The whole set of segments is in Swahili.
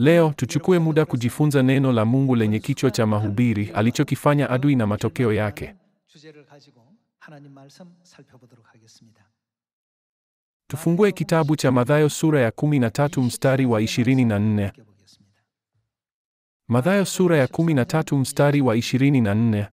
Leo tuchukue muda kujifunza neno la Mungu lenye kichwa cha mahubiri, alichokifanya adui na matokeo yake. Tufungue kitabu cha Mathayo sura ya 13 mstari wa 24. Mathayo sura ya 13 mstari wa 24.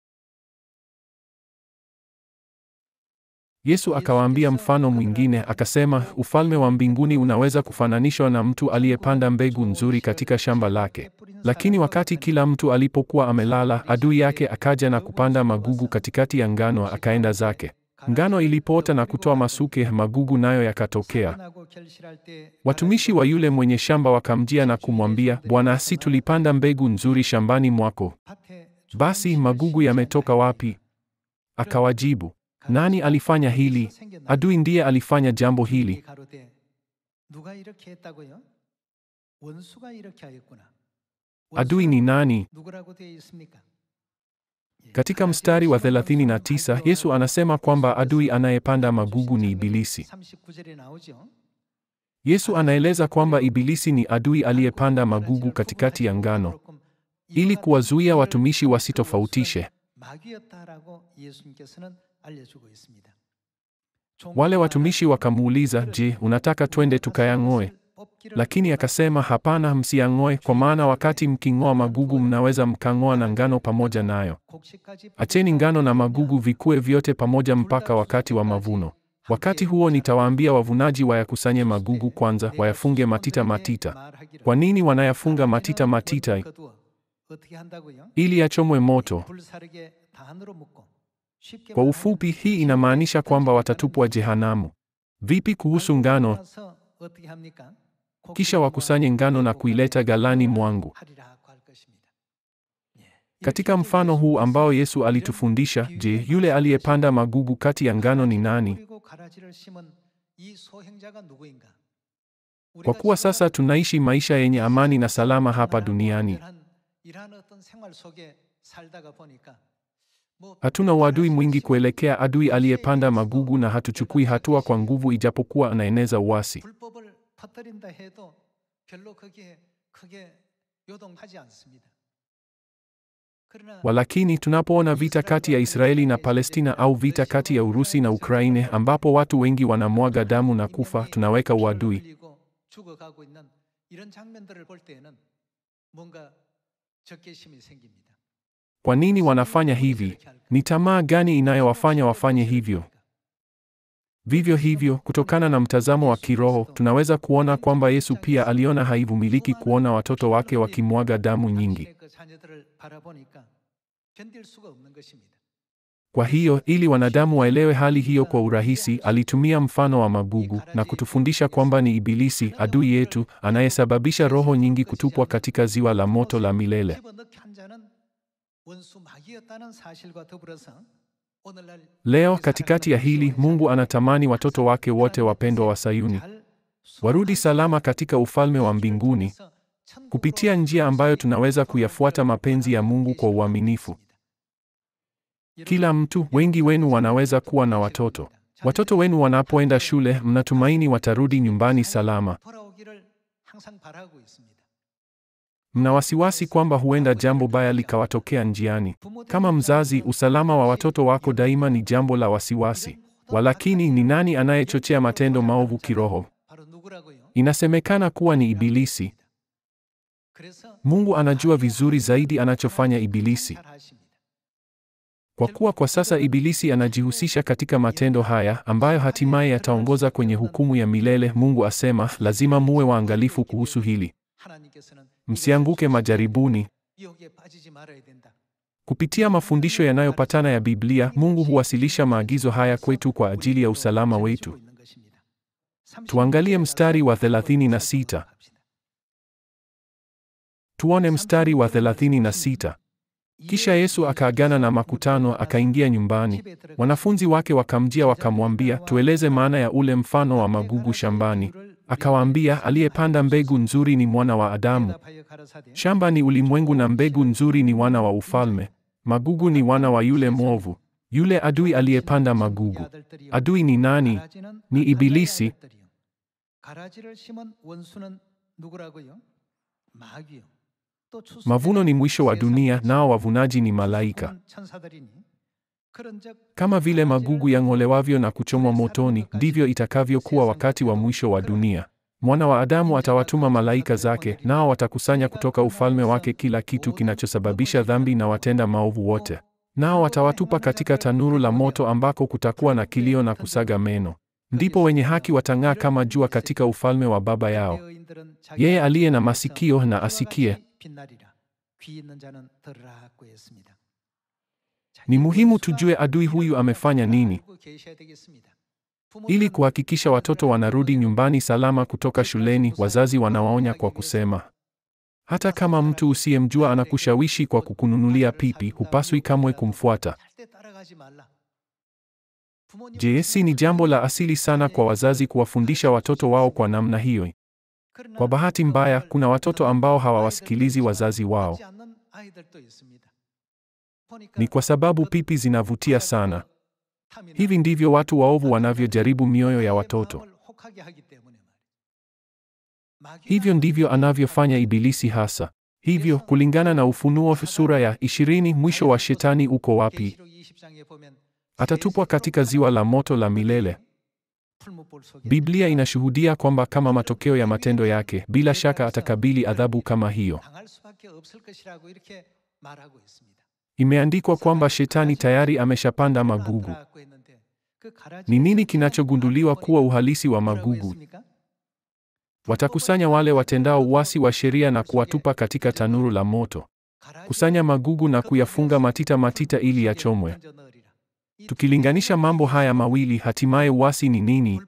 Yesu akawaambia mfano mwingine akasema, ufalme wa mbinguni unaweza kufananishwa na mtu aliyepanda mbegu nzuri katika shamba lake. Lakini wakati kila mtu alipokuwa amelala, adui yake akaja na kupanda magugu katikati ya ngano, akaenda zake. Ngano ilipoota na kutoa masuke, magugu nayo yakatokea. Watumishi wa yule mwenye shamba wakamjia na kumwambia, Bwana, si tulipanda mbegu nzuri shambani mwako? Basi magugu yametoka wapi? Akawajibu, nani alifanya hili? Adui ndiye alifanya jambo hili. Adui ni nani? Katika mstari wa 39 Yesu anasema kwamba adui anayepanda magugu ni Ibilisi. Yesu anaeleza kwamba Ibilisi ni adui aliyepanda magugu katikati ya ngano ili kuwazuia watumishi wasitofautishe. Wale watumishi wakamuuliza, je, unataka twende tukayang'oe? Lakini akasema, hapana, msiyang'oe, kwa maana wakati mking'oa magugu mnaweza mkang'oa na ngano pamoja nayo. Acheni ngano na magugu vikue vyote pamoja mpaka wakati wa mavuno. Wakati huo nitawaambia wavunaji wayakusanye magugu kwanza, wayafunge matita matita. Kwa nini wanayafunga matita matita? Ili yachomwe moto. Kwa ufupi, hii inamaanisha kwamba watatupwa jehanamu. Vipi kuhusu ngano? Kisha wakusanye ngano na kuileta ghalani mwangu. Katika mfano huu ambao Yesu alitufundisha, je, yule aliyepanda magugu kati ya ngano ni nani? Kwa kuwa sasa tunaishi maisha yenye amani na salama hapa duniani. Hatuna uadui mwingi kuelekea adui aliyepanda magugu na hatuchukui hatua kwa nguvu ijapokuwa anaeneza uasi. Walakini tunapoona vita kati ya Israeli na Palestina au vita kati ya Urusi na Ukraine ambapo watu wengi wanamwaga damu na kufa, tunaweka uadui. Kwa nini wanafanya hivi? Ni tamaa gani inayowafanya wafanye hivyo? Vivyo hivyo, kutokana na mtazamo wa kiroho, tunaweza kuona kwamba Yesu pia aliona haivumiliki kuona watoto wake wakimwaga damu nyingi. Kwa hiyo, ili wanadamu waelewe hali hiyo kwa urahisi, alitumia mfano wa magugu na kutufundisha kwamba ni Ibilisi, adui yetu, anayesababisha roho nyingi kutupwa katika ziwa la moto la milele. Leo katikati ya hili, Mungu anatamani watoto wake wote wapendwa wa Sayuni warudi salama katika ufalme wa mbinguni kupitia njia ambayo tunaweza kuyafuata mapenzi ya Mungu kwa uaminifu. Kila mtu, wengi wenu wanaweza kuwa na watoto. Watoto wenu wanapoenda shule, mnatumaini watarudi nyumbani salama. Mna wasiwasi kwamba huenda jambo baya likawatokea njiani. Kama mzazi, usalama wa watoto wako daima ni jambo la wasiwasi. Walakini, ni nani anayechochea matendo maovu kiroho? Inasemekana kuwa ni Ibilisi. Mungu anajua vizuri zaidi anachofanya Ibilisi. Kwa kuwa kwa sasa Ibilisi anajihusisha katika matendo haya ambayo hatimaye yataongoza kwenye hukumu ya milele, Mungu asema, lazima muwe waangalifu kuhusu hili. Msianguke majaribuni. Kupitia mafundisho yanayopatana ya Biblia, Mungu huwasilisha maagizo haya kwetu kwa ajili ya usalama wetu. Tuangalie mstari wa 36. Tuone mstari wa 36. Kisha Yesu akaagana na makutano akaingia nyumbani. Wanafunzi wake wakamjia wakamwambia, tueleze maana ya ule mfano wa magugu shambani. Akawaambia, aliyepanda mbegu nzuri ni mwana wa Adamu. Shamba ni ulimwengu na mbegu nzuri ni wana wa ufalme. Magugu ni wana wa yule mwovu, yule adui aliyepanda magugu. Adui ni nani? Ni Ibilisi. Mavuno ni mwisho wa dunia, nao wavunaji ni malaika. Kama vile magugu yang'olewavyo na kuchomwa motoni, ndivyo itakavyokuwa wakati wa mwisho wa dunia. Mwana wa Adamu atawatuma malaika zake, nao watakusanya kutoka ufalme wake kila kitu kinachosababisha dhambi na watenda maovu wote, nao watawatupa katika tanuru la moto ambako kutakuwa na kilio na kusaga meno. Ndipo wenye haki watang'aa kama jua katika ufalme wa Baba yao. Yeye aliye na masikio na asikie. Ni muhimu tujue adui huyu amefanya nini ili kuhakikisha watoto wanarudi nyumbani salama kutoka shuleni. Wazazi wanawaonya kwa kusema, hata kama mtu usiyemjua anakushawishi kwa kukununulia pipi, hupaswi kamwe kumfuata. Je, si ni jambo la asili sana kwa wazazi kuwafundisha watoto wao kwa namna hiyo? Kwa bahati mbaya, kuna watoto ambao hawawasikilizi wazazi wao. Ni kwa sababu pipi zinavutia sana. Hivi ndivyo watu waovu wanavyojaribu mioyo ya watoto. Hivyo ndivyo anavyofanya Ibilisi hasa. Hivyo kulingana na Ufunuo sura ya ishirini, mwisho wa shetani uko wapi? Atatupwa katika ziwa la moto la milele. Biblia inashuhudia kwamba kama matokeo ya matendo yake, bila shaka atakabili adhabu kama hiyo. Imeandikwa kwamba shetani tayari ameshapanda magugu. Ni nini kinachogunduliwa kuwa uhalisi wa magugu? Watakusanya wale watendao uasi wa sheria na kuwatupa katika tanuru la moto. Kusanya magugu na kuyafunga matita matita ili yachomwe. Tukilinganisha mambo haya mawili, hatimaye uasi ni nini?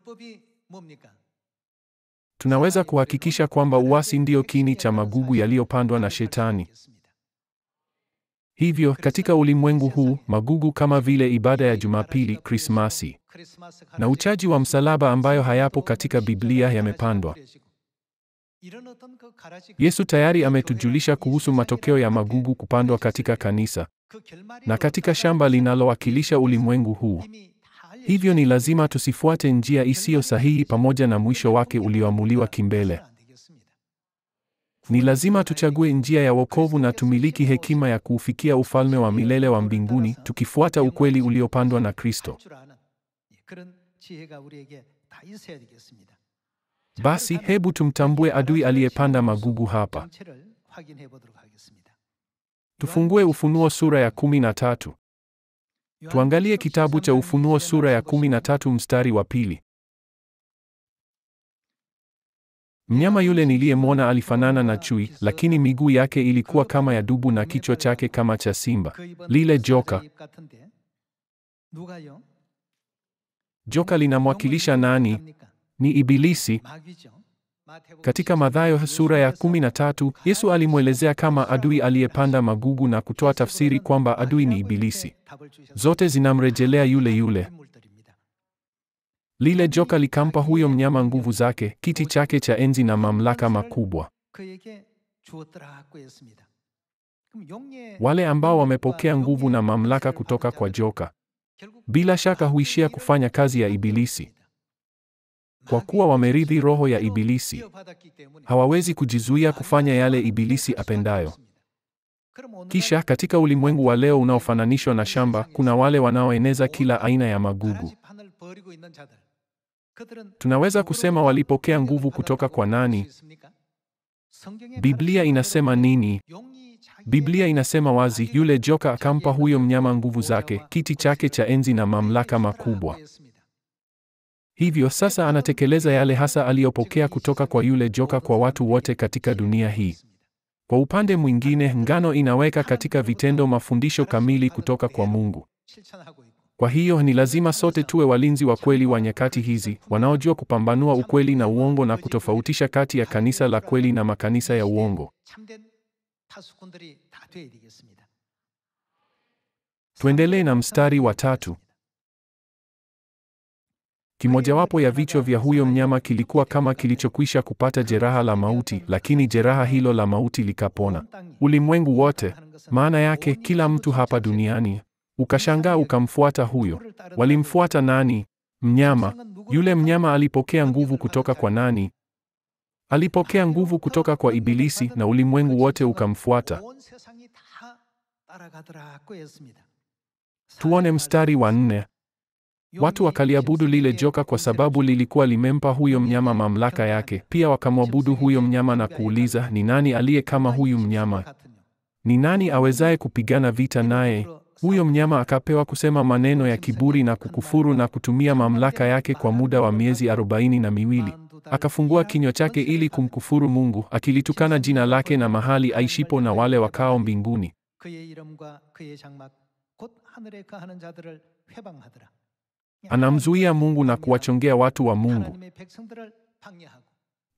Tunaweza kuhakikisha kwamba uasi ndio kini cha magugu yaliyopandwa na shetani. Hivyo katika ulimwengu huu, magugu kama vile ibada ya Jumapili, Krismasi na uchaji wa msalaba ambayo hayapo katika Biblia yamepandwa. Yesu tayari ametujulisha kuhusu matokeo ya magugu kupandwa katika kanisa na katika shamba linalowakilisha ulimwengu huu. Hivyo ni lazima tusifuate njia isiyo sahihi pamoja na mwisho wake ulioamuliwa kimbele. Ni lazima tuchague njia ya wokovu na tumiliki hekima ya kuufikia ufalme wa milele wa mbinguni, tukifuata ukweli uliopandwa na Kristo. Basi hebu tumtambue adui aliyepanda magugu hapa. Tufungue Ufunuo sura ya tatu. Tuangalie kitabu cha Ufunuo sura ya tatu mstari wa pili. Mnyama yule niliyemwona alifanana na chui, lakini miguu yake ilikuwa kama ya dubu na kichwa chake kama cha simba. Lile joka joka linamwakilisha nani? Ni Ibilisi. Katika Mathayo sura ya 13, Yesu alimwelezea kama adui aliyepanda magugu na kutoa tafsiri kwamba adui ni Ibilisi. Zote zinamrejelea yule yule. Lile joka likampa huyo mnyama nguvu zake, kiti chake cha enzi na mamlaka makubwa. Wale ambao wamepokea nguvu na mamlaka kutoka kwa joka, bila shaka huishia kufanya kazi ya Ibilisi. Kwa kuwa wamerithi roho ya Ibilisi, hawawezi kujizuia kufanya yale Ibilisi apendayo. Kisha katika ulimwengu wa leo unaofananishwa na shamba, kuna wale wanaoeneza kila aina ya magugu. Tunaweza kusema walipokea nguvu kutoka kwa nani? Biblia inasema nini? Biblia inasema wazi, yule joka akampa huyo mnyama nguvu zake, kiti chake cha enzi na mamlaka makubwa. Hivyo sasa anatekeleza yale hasa aliyopokea kutoka kwa yule joka kwa watu wote katika dunia hii. Kwa upande mwingine, ngano inaweka katika vitendo mafundisho kamili kutoka kwa Mungu. Kwa hiyo ni lazima sote tuwe walinzi wa kweli wa nyakati hizi, wanaojua kupambanua ukweli na uongo na kutofautisha kati ya kanisa la kweli na makanisa ya uongo. Tuendelee na mstari wa tatu. Kimojawapo ya vichwa vya huyo mnyama kilikuwa kama kilichokwisha kupata jeraha la mauti, lakini jeraha hilo la mauti likapona ulimwengu wote. Maana yake kila mtu hapa duniani Ukashangaa ukamfuata huyo. Walimfuata nani? Mnyama. Yule mnyama alipokea nguvu kutoka kwa nani? Alipokea nguvu kutoka kwa Ibilisi, na ulimwengu wote ukamfuata. Tuone mstari wa nne. Watu wakaliabudu lile joka kwa sababu lilikuwa limempa huyo mnyama mamlaka yake. Pia wakamwabudu huyo mnyama na kuuliza, ni nani aliye kama huyu mnyama? Ni nani awezaye kupigana vita naye? Huyo mnyama akapewa kusema maneno ya kiburi na kukufuru na kutumia mamlaka yake kwa muda wa miezi arobaini na miwili. Akafungua kinywa chake ili kumkufuru Mungu, akilitukana jina lake na mahali aishipo na wale wakao mbinguni. Anamzuia Mungu na kuwachongea watu wa Mungu.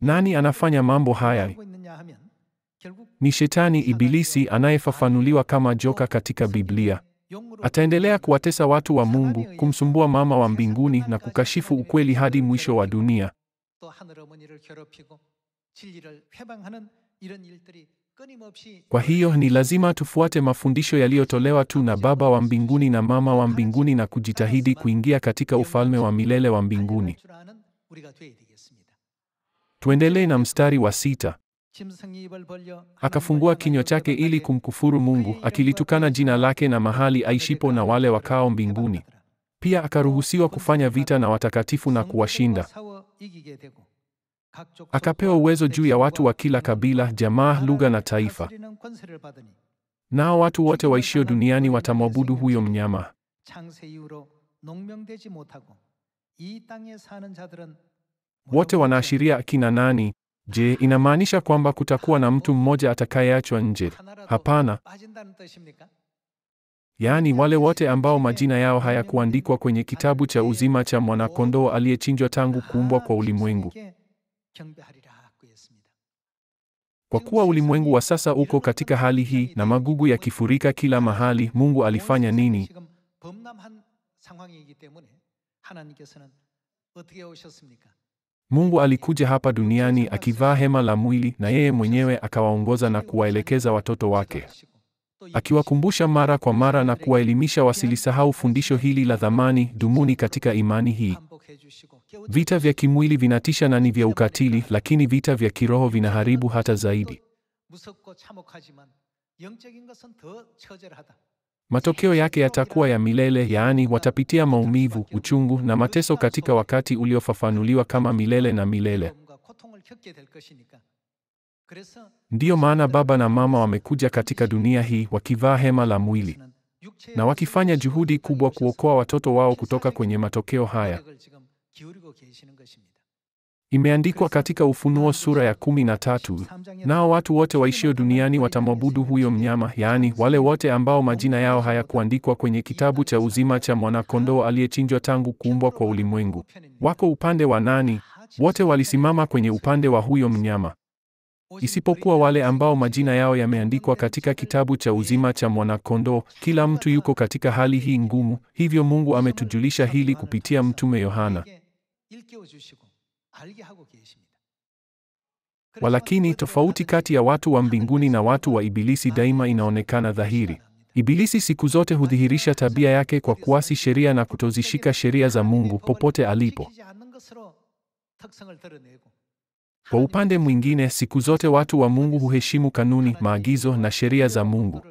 Nani anafanya mambo haya? Ni Shetani Ibilisi anayefafanuliwa kama joka katika Biblia. Ataendelea kuwatesa watu wa Mungu, kumsumbua Mama wa mbinguni na kukashifu ukweli hadi mwisho wa dunia. Kwa hiyo ni lazima tufuate mafundisho yaliyotolewa tu na Baba wa mbinguni na Mama wa mbinguni na kujitahidi kuingia katika ufalme wa milele wa mbinguni. Tuendelee na mstari wa sita. Akafungua kinywa chake ili kumkufuru Mungu, akilitukana jina lake na mahali aishipo na wale wakao mbinguni. Pia akaruhusiwa kufanya vita na watakatifu na kuwashinda. Akapewa uwezo juu ya watu wa kila kabila, jamaa, lugha na taifa. Nao watu wote waishio duniani watamwabudu huyo mnyama. Wote wanaashiria akina nani? Je, inamaanisha kwamba kutakuwa na mtu mmoja atakayeachwa nje? Hapana. Yaani wale wote ambao majina yao hayakuandikwa kwenye kitabu cha uzima cha mwanakondoo aliyechinjwa tangu kuumbwa kwa ulimwengu. Kwa kuwa ulimwengu wa sasa uko katika hali hii na magugu yakifurika kila mahali, Mungu alifanya nini? Mungu alikuja hapa duniani akivaa hema la mwili na yeye mwenyewe akawaongoza na kuwaelekeza watoto wake, akiwakumbusha mara kwa mara na kuwaelimisha wasilisahau fundisho hili la dhamani, dumuni katika imani hii. Vita vya kimwili vinatisha na ni vya ukatili, lakini vita vya kiroho vinaharibu hata zaidi. Matokeo yake yatakuwa ya milele, yaani watapitia maumivu, uchungu na mateso katika wakati uliofafanuliwa kama milele na milele. Ndiyo maana baba na mama wamekuja katika dunia hii wakivaa hema la mwili na wakifanya juhudi kubwa kuokoa watoto wao kutoka kwenye matokeo haya. Imeandikwa katika Ufunuo sura ya kumi na tatu, nao watu wote waishio duniani watamwabudu huyo mnyama, yaani wale wote ambao majina yao hayakuandikwa kwenye kitabu cha uzima cha mwanakondoo aliyechinjwa tangu kuumbwa kwa ulimwengu. Wako upande wa nani? Wote walisimama kwenye upande wa huyo mnyama, isipokuwa wale ambao majina yao yameandikwa katika kitabu cha uzima cha mwanakondoo. Kila mtu yuko katika hali hii ngumu, hivyo Mungu ametujulisha hili kupitia mtume Yohana. Walakini tofauti kati ya watu wa mbinguni na watu wa Ibilisi daima inaonekana dhahiri. Ibilisi siku zote hudhihirisha tabia yake kwa kuasi sheria na kutozishika sheria za Mungu popote alipo. Kwa upande mwingine, siku zote watu wa Mungu huheshimu kanuni, maagizo na sheria za Mungu.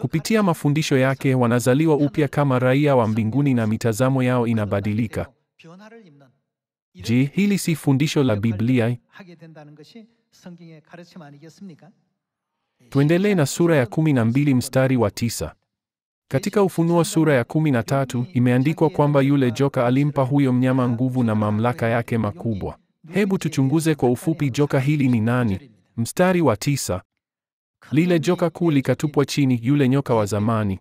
Kupitia mafundisho yake wanazaliwa upya kama raia wa mbinguni na mitazamo yao inabadilika. Je, hili si fundisho la Biblia? Tuendelee na sura ya kumi na mbili mstari wa tisa. Katika Ufunuo sura ya kumi na tatu imeandikwa kwamba yule joka alimpa huyo mnyama nguvu na mamlaka yake makubwa. Hebu tuchunguze kwa ufupi joka hili ni nani? Mstari wa tisa. Lile joka kuu likatupwa chini, yule nyoka wa zamani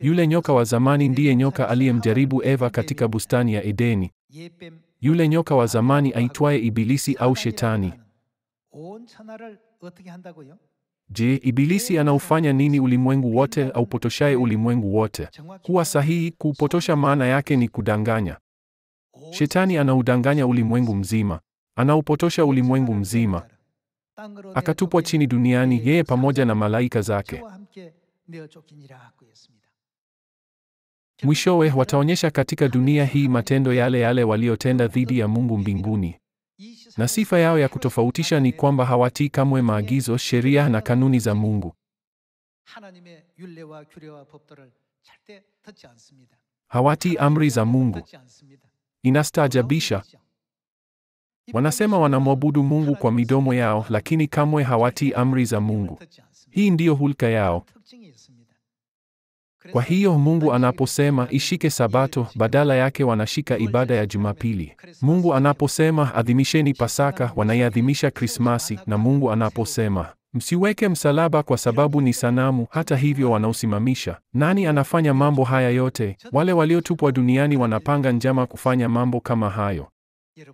yule nyoka wa zamani ndiye nyoka aliyemjaribu Eva katika bustani ya Edeni. Yule nyoka wa zamani aitwaye Ibilisi au Shetani. Je, Ibilisi anaufanya nini ulimwengu wote aupotoshaye ulimwengu wote? Kuwa sahihi, kuupotosha maana yake ni kudanganya. Shetani anaudanganya ulimwengu mzima. Anaupotosha ulimwengu mzima. Akatupwa chini duniani yeye pamoja na malaika zake. Mwishowe wataonyesha katika dunia hii matendo yale yale waliotenda dhidi ya Mungu mbinguni. Na sifa yao ya kutofautisha ni kwamba hawatii kamwe maagizo, sheria na kanuni za Mungu. Hawatii amri za Mungu. Inastaajabisha. Wanasema wanamwabudu Mungu kwa midomo yao, lakini kamwe hawatii amri za Mungu. Hii ndiyo hulka yao. Kwa hiyo Mungu anaposema ishike Sabato, badala yake wanashika ibada ya Jumapili. Mungu anaposema adhimisheni Pasaka, wanaiadhimisha Krismasi, na Mungu anaposema msiweke msalaba kwa sababu ni sanamu, hata hivyo wanausimamisha. Nani anafanya mambo haya yote? Wale waliotupwa duniani wanapanga njama kufanya mambo kama hayo.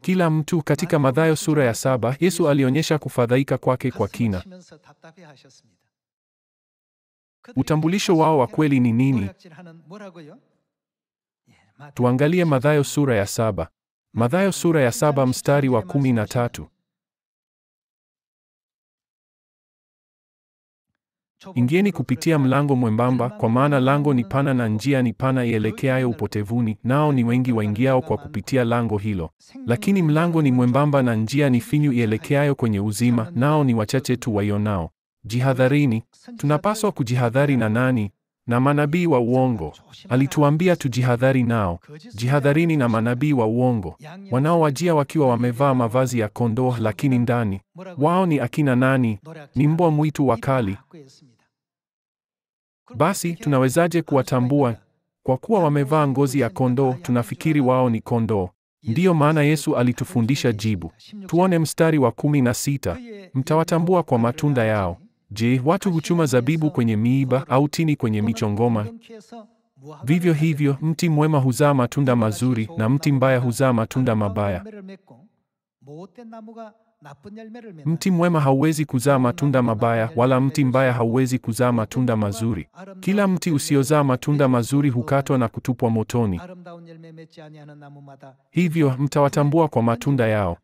Kila mtu katika Mathayo sura ya saba, Yesu alionyesha kufadhaika kwake kwa kina. Utambulisho wao wa kweli ni nini? Tuangalie Mathayo sura ya saba. Mathayo sura ya saba mstari wa kumi na tatu. Ingieni kupitia mlango mwembamba, kwa maana lango ni pana na njia ni pana ielekeayo upotevuni, nao ni wengi waingiao kwa kupitia lango hilo. Lakini mlango ni mwembamba na njia ni finyu ielekeayo kwenye uzima, nao ni wachache tu waionao. Jihadharini. Tunapaswa kujihadhari na nani? Na manabii wa uongo. Alituambia tujihadhari nao. Jihadharini na manabii wa uongo wanaowajia wakiwa wamevaa mavazi ya kondoo, lakini ndani wao ni akina nani? Ni mbwa mwitu wakali. Basi tunawezaje kuwatambua? Kwa kuwa wamevaa ngozi ya kondoo, tunafikiri wao ni kondoo. Ndiyo maana Yesu alitufundisha jibu. Tuone mstari wa kumi na sita: mtawatambua kwa matunda yao. Je, watu huchuma zabibu kwenye miiba au tini kwenye michongoma? Vivyo hivyo, mti mwema huzaa matunda mazuri na mti mbaya huzaa matunda mabaya. Mti mwema hauwezi kuzaa matunda mabaya, wala mti mbaya hauwezi kuzaa matunda mazuri. Kila mti usiozaa matunda mazuri hukatwa na kutupwa motoni. Hivyo mtawatambua kwa matunda yao.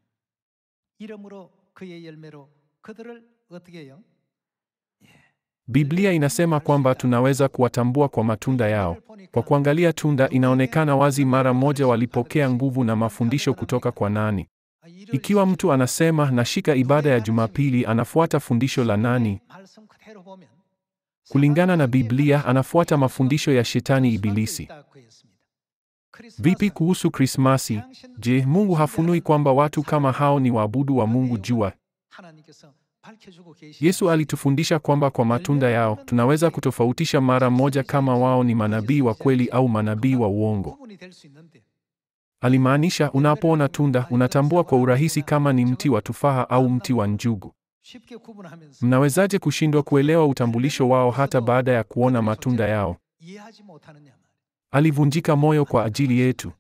Biblia inasema kwamba tunaweza kuwatambua kwa matunda yao. Kwa kuangalia tunda, inaonekana wazi mara moja walipokea nguvu na mafundisho kutoka kwa nani. Ikiwa mtu anasema nashika ibada ya Jumapili, anafuata fundisho la nani? Kulingana na Biblia, anafuata mafundisho ya shetani ibilisi. Vipi kuhusu Krismasi? Je, Mungu hafunui kwamba watu kama hao ni waabudu wa Mungu jua? Yesu alitufundisha kwamba kwa matunda yao tunaweza kutofautisha mara moja kama wao ni manabii wa kweli au manabii wa uongo. Alimaanisha unapoona tunda unatambua kwa urahisi kama ni mti wa tufaha au mti wa njugu. Mnawezaje kushindwa kuelewa utambulisho wao hata baada ya kuona matunda yao? Alivunjika moyo kwa ajili yetu.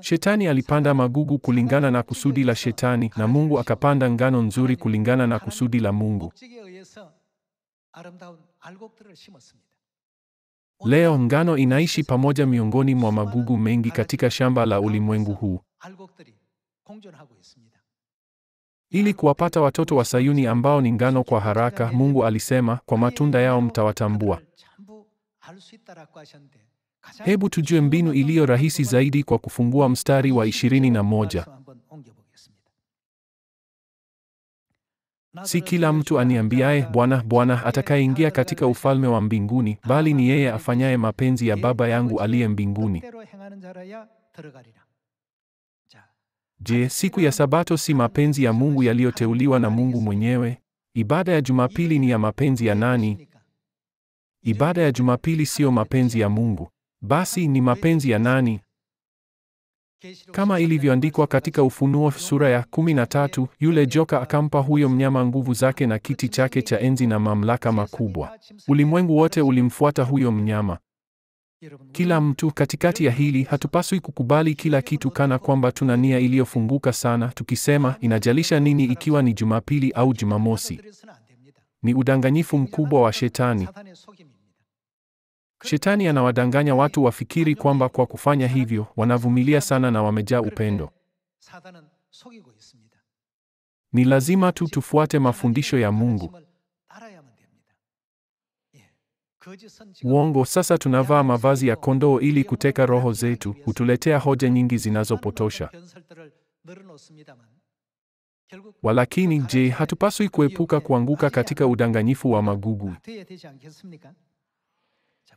Shetani alipanda magugu kulingana na kusudi la Shetani na Mungu akapanda ngano nzuri kulingana na kusudi la Mungu. Leo ngano inaishi pamoja miongoni mwa magugu mengi katika shamba la ulimwengu huu. Ili kuwapata watoto wa Sayuni ambao ni ngano kwa haraka, Mungu alisema, kwa matunda yao mtawatambua. Hebu tujue mbinu iliyo rahisi zaidi kwa kufungua mstari wa 21. Si kila mtu aniambiaye Bwana, Bwana atakayeingia katika ufalme wa mbinguni, bali ni yeye afanyaye mapenzi ya Baba yangu aliye mbinguni. Je, siku ya Sabato si mapenzi ya Mungu yaliyoteuliwa na Mungu mwenyewe? Ibada ya Jumapili ni ya mapenzi ya nani? Ibada ya Jumapili siyo mapenzi ya Mungu. Basi ni mapenzi ya nani? Kama ilivyoandikwa katika Ufunuo sura ya 13, yule joka akampa huyo mnyama nguvu zake na kiti chake cha enzi na mamlaka makubwa. Ulimwengu wote ulimfuata huyo mnyama. Kila mtu katikati ya hili, hatupaswi kukubali kila kitu kana kwamba tuna nia iliyofunguka sana, tukisema inajalisha nini ikiwa ni Jumapili au Jumamosi. Ni udanganyifu mkubwa wa Shetani. Shetani anawadanganya watu wafikiri kwamba kwa kufanya hivyo wanavumilia sana na wamejaa upendo. Ni lazima tu tufuate mafundisho ya Mungu. Uongo sasa tunavaa mavazi ya kondoo ili kuteka roho zetu, hutuletea hoja nyingi zinazopotosha. Walakini je, hatupaswi kuepuka kuanguka katika udanganyifu wa magugu?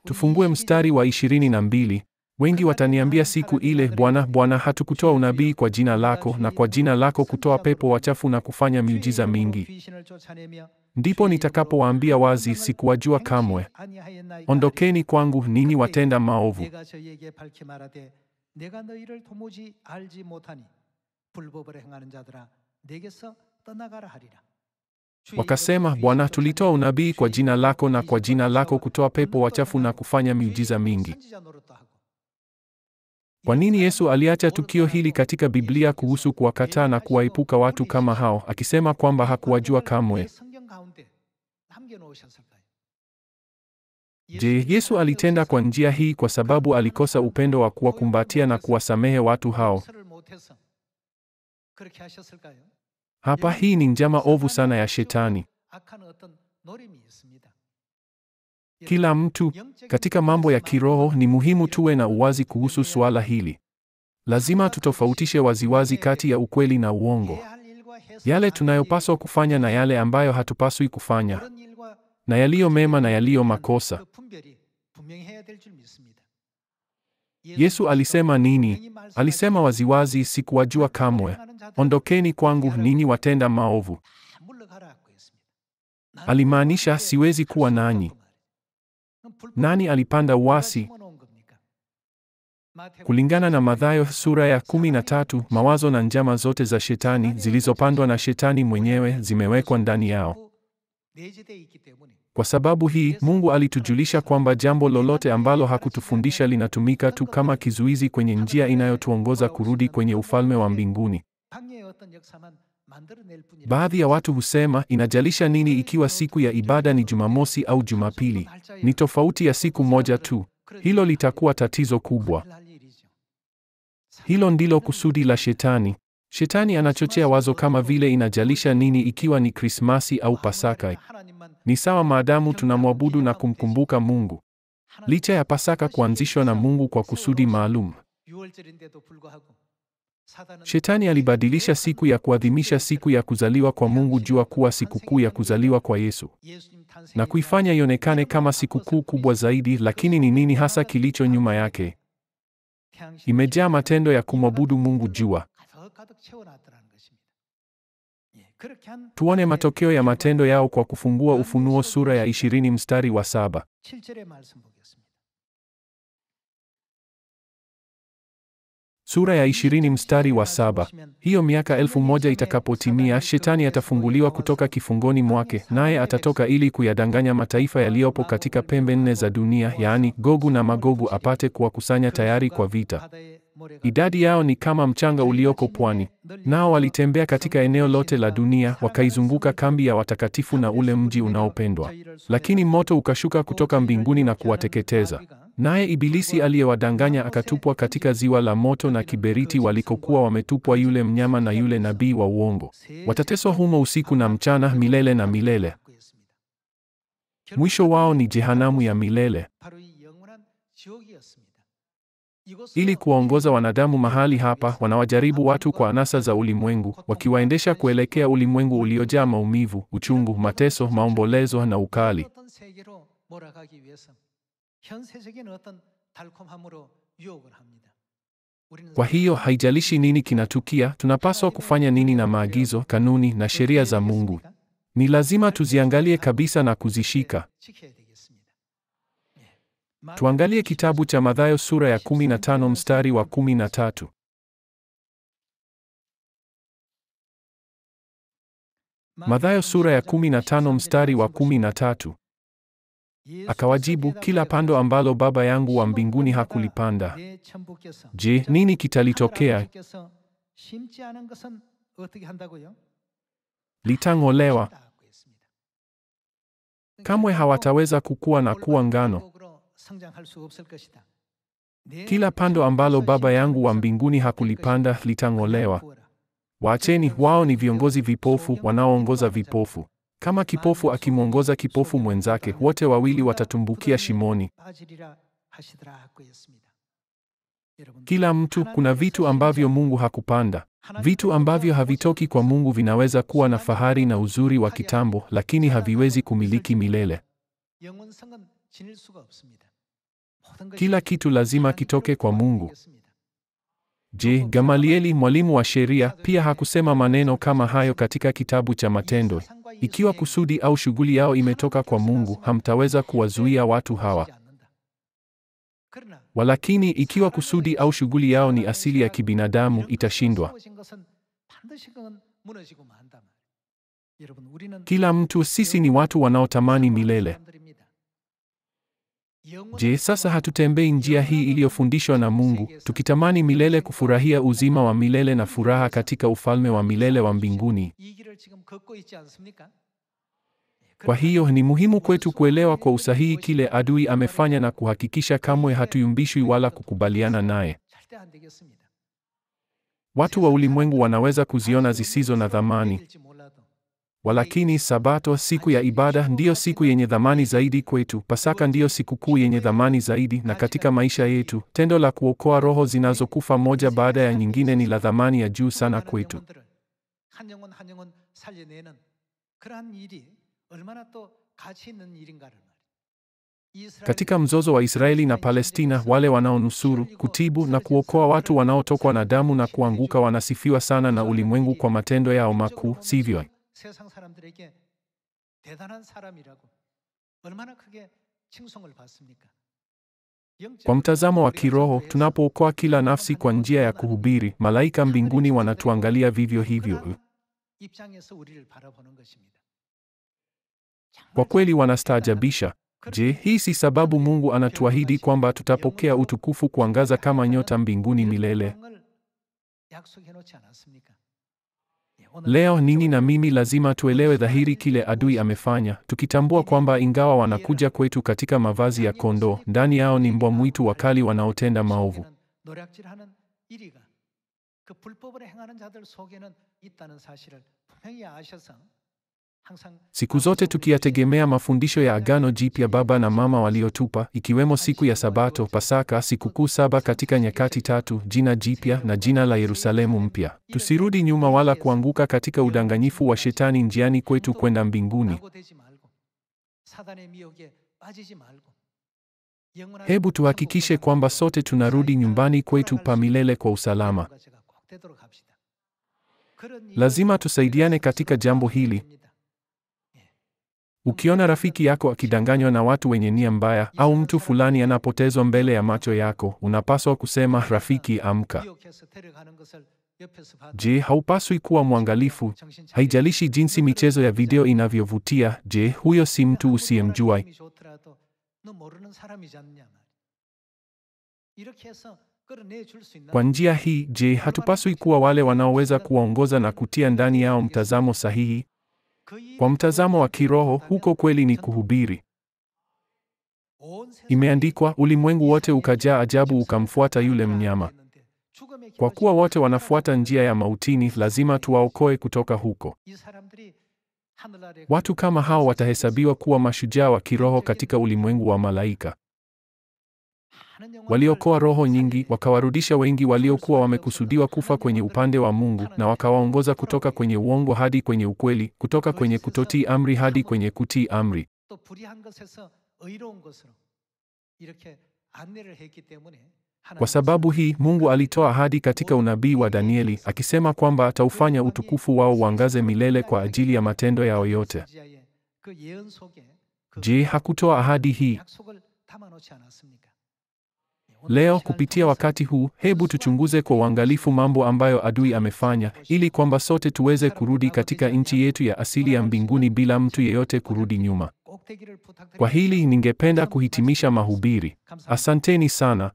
Tufungue mstari wa ishirini na mbili. Wengi wataniambia siku ile, Bwana, Bwana, hatukutoa unabii kwa jina lako na kwa jina lako kutoa pepo wachafu na kufanya miujiza mingi? Ndipo nitakapowaambia wazi, sikuwajua kamwe. Ondokeni kwangu, ninyi watenda maovu. Wakasema, Bwana, tulitoa unabii kwa jina lako na kwa jina lako kutoa pepo wachafu na kufanya miujiza mingi. Kwa nini Yesu aliacha tukio hili katika Biblia kuhusu kuwakataa na kuwaepuka watu kama hao, akisema kwamba hakuwajua kamwe? Je, Yesu alitenda kwa njia hii kwa sababu alikosa upendo wa kuwakumbatia na kuwasamehe watu hao? Hapa hii ni njama ovu sana ya shetani. Kila mtu katika mambo ya kiroho ni muhimu tuwe na uwazi kuhusu suala hili. Lazima tutofautishe waziwazi kati ya ukweli na uongo, yale tunayopaswa kufanya na yale ambayo hatupaswi kufanya, na yaliyo mema na yaliyo makosa. Yesu alisema nini? Alisema waziwazi, sikuwajua kamwe ondokeni kwangu ninyi watenda maovu. Alimaanisha siwezi kuwa nanyi. Nani alipanda uasi? Kulingana na Mathayo sura ya 13, mawazo na njama zote za shetani zilizopandwa na shetani mwenyewe zimewekwa ndani yao. Kwa sababu hii, Mungu alitujulisha kwamba jambo lolote ambalo hakutufundisha linatumika tu kama kizuizi kwenye njia inayotuongoza kurudi kwenye ufalme wa mbinguni. Baadhi ya watu husema inajalisha nini ikiwa siku ya ibada ni Jumamosi au Jumapili? Ni tofauti ya siku moja tu. Hilo litakuwa tatizo kubwa. Hilo ndilo kusudi la Shetani. Shetani anachochea wazo kama vile inajalisha nini ikiwa ni Krismasi au Pasaka. Ni sawa maadamu tunamwabudu na kumkumbuka Mungu. Licha ya Pasaka kuanzishwa na Mungu kwa kusudi maalum. Shetani alibadilisha siku ya kuadhimisha siku ya kuzaliwa kwa Mungu jua kuwa sikukuu ya kuzaliwa kwa Yesu na kuifanya ionekane kama sikukuu kubwa zaidi. Lakini ni nini hasa kilicho nyuma yake? Imejaa matendo ya kumwabudu Mungu jua. Tuone matokeo ya matendo yao kwa kufungua Ufunuo sura ya 20 mstari wa saba. Sura ya ishirini mstari wa saba. Hiyo miaka elfu moja itakapotimia, shetani atafunguliwa kutoka kifungoni mwake, naye atatoka ili kuyadanganya mataifa yaliyopo katika pembe nne za dunia, yaani Gogu na Magogu, apate kuwakusanya tayari kwa vita. Idadi yao ni kama mchanga ulioko pwani. Nao walitembea katika eneo lote la dunia, wakaizunguka kambi ya watakatifu na ule mji unaopendwa, lakini moto ukashuka kutoka mbinguni na kuwateketeza. Naye Ibilisi aliyewadanganya akatupwa katika ziwa la moto na kiberiti walikokuwa wametupwa yule mnyama na yule nabii wa uongo. Watateswa humo usiku na mchana milele na milele. Mwisho wao ni jehanamu ya milele. Ili kuwaongoza wanadamu mahali hapa, wanawajaribu watu kwa anasa za ulimwengu, wakiwaendesha kuelekea ulimwengu uliojaa maumivu, uchungu, mateso, maombolezo na ukali. 현세적인 어떤 달콤함으로 유혹을 합니다. Kwa hiyo haijalishi nini kinatukia, tunapaswa kufanya nini na maagizo, kanuni na sheria za Mungu. Ni lazima tuziangalie kabisa na kuzishika. Tuangalie kitabu cha Mathayo sura ya 15 mstari wa 13. Mathayo sura ya 15 mstari wa 13. Akawajibu, kila pando ambalo Baba yangu wa mbinguni hakulipanda. Je, nini kitalitokea? Litang'olewa. Kamwe hawataweza kukua na kuwa ngano. Kila pando ambalo Baba yangu wa mbinguni hakulipanda litang'olewa. Waacheni, wao ni viongozi vipofu wanaoongoza vipofu. Kama kipofu akimwongoza kipofu mwenzake, wote wawili watatumbukia shimoni. Kila mtu, kuna vitu ambavyo Mungu hakupanda. Vitu ambavyo havitoki kwa Mungu vinaweza kuwa na fahari na uzuri wa kitambo, lakini haviwezi kumiliki milele. Kila kitu lazima kitoke kwa Mungu. Je, Gamalieli mwalimu wa sheria pia hakusema maneno kama hayo katika kitabu cha Matendo? Ikiwa kusudi au shughuli yao imetoka kwa Mungu, hamtaweza kuwazuia watu hawa. Walakini ikiwa kusudi au shughuli yao ni asili ya kibinadamu, itashindwa. Kila mtu, sisi ni watu wanaotamani milele. Je, sasa hatutembei njia hii iliyofundishwa na Mungu, tukitamani milele kufurahia uzima wa milele na furaha katika ufalme wa milele wa mbinguni? Kwa hiyo ni muhimu kwetu kuelewa kwa usahihi kile adui amefanya na kuhakikisha kamwe hatuyumbishwi wala kukubaliana naye. Watu wa ulimwengu wanaweza kuziona zisizo na dhamani Walakini Sabato, siku ya ibada, ndiyo siku yenye dhamani zaidi kwetu. Pasaka ndiyo sikukuu yenye dhamani zaidi, na katika maisha yetu tendo la kuokoa roho zinazokufa moja baada ya nyingine ni la dhamani ya juu sana kwetu. Katika mzozo wa Israeli na Palestina, wale wanaonusuru, kutibu na kuokoa watu wanaotokwa na damu na kuanguka wanasifiwa sana na ulimwengu kwa matendo yao makuu, sivyo? 세상 사람들에게 대단한 사람이라고 얼마나 크게 칭송을 받습니까? Kwa mtazamo wa kiroho, tunapookoa kila nafsi kwa njia ya kuhubiri, malaika mbinguni wanatuangalia vivyo hivyo. Kwa kweli wanastaajabisha. Je, hii si sababu Mungu anatuahidi kwamba tutapokea utukufu kuangaza kama nyota mbinguni milele? Leo ninyi na mimi lazima tuelewe dhahiri kile adui amefanya, tukitambua kwamba ingawa wanakuja kwetu katika mavazi ya kondoo, ndani yao ni mbwa mwitu wakali wanaotenda maovu. Siku zote tukiyategemea mafundisho ya Agano Jipya Baba na Mama waliotupa, ikiwemo siku ya Sabato, Pasaka, sikukuu saba katika nyakati tatu, jina jipya na jina la Yerusalemu mpya, tusirudi nyuma wala kuanguka katika udanganyifu wa Shetani njiani kwetu kwenda mbinguni. Hebu tuhakikishe kwamba sote tunarudi nyumbani kwetu pa milele kwa usalama. Lazima tusaidiane katika jambo hili. Ukiona rafiki yako akidanganywa na watu wenye nia mbaya au mtu fulani anapotezwa mbele ya macho yako, unapaswa kusema, rafiki, amka. Je, haupaswi kuwa mwangalifu? Haijalishi jinsi michezo ya video inavyovutia, je, huyo si mtu usiyemjua? Kwa njia hii, je, hatupaswi kuwa wale wanaoweza kuwaongoza na kutia ndani yao mtazamo sahihi? Kwa mtazamo wa kiroho, huko kweli ni kuhubiri. Imeandikwa, ulimwengu wote ukajaa ajabu ukamfuata yule mnyama. Kwa kuwa wote wanafuata njia ya mautini, lazima tuwaokoe kutoka huko. Watu kama hao watahesabiwa kuwa mashujaa wa kiroho katika ulimwengu wa malaika. Waliokoa roho nyingi, wakawarudisha wengi waliokuwa wamekusudiwa kufa kwenye upande wa Mungu, na wakawaongoza kutoka kwenye uongo hadi kwenye ukweli, kutoka kwenye kutotii amri hadi kwenye kutii amri. Kwa sababu hii Mungu alitoa ahadi katika unabii wa Danieli akisema kwamba ataufanya utukufu wao uangaze milele kwa ajili ya matendo yao yote. Je, hakutoa ahadi hii? Leo kupitia wakati huu, hebu tuchunguze kwa uangalifu mambo ambayo adui amefanya, ili kwamba sote tuweze kurudi katika nchi yetu ya asili ya mbinguni bila mtu yeyote kurudi nyuma. Kwa hili ningependa kuhitimisha mahubiri. Asanteni sana.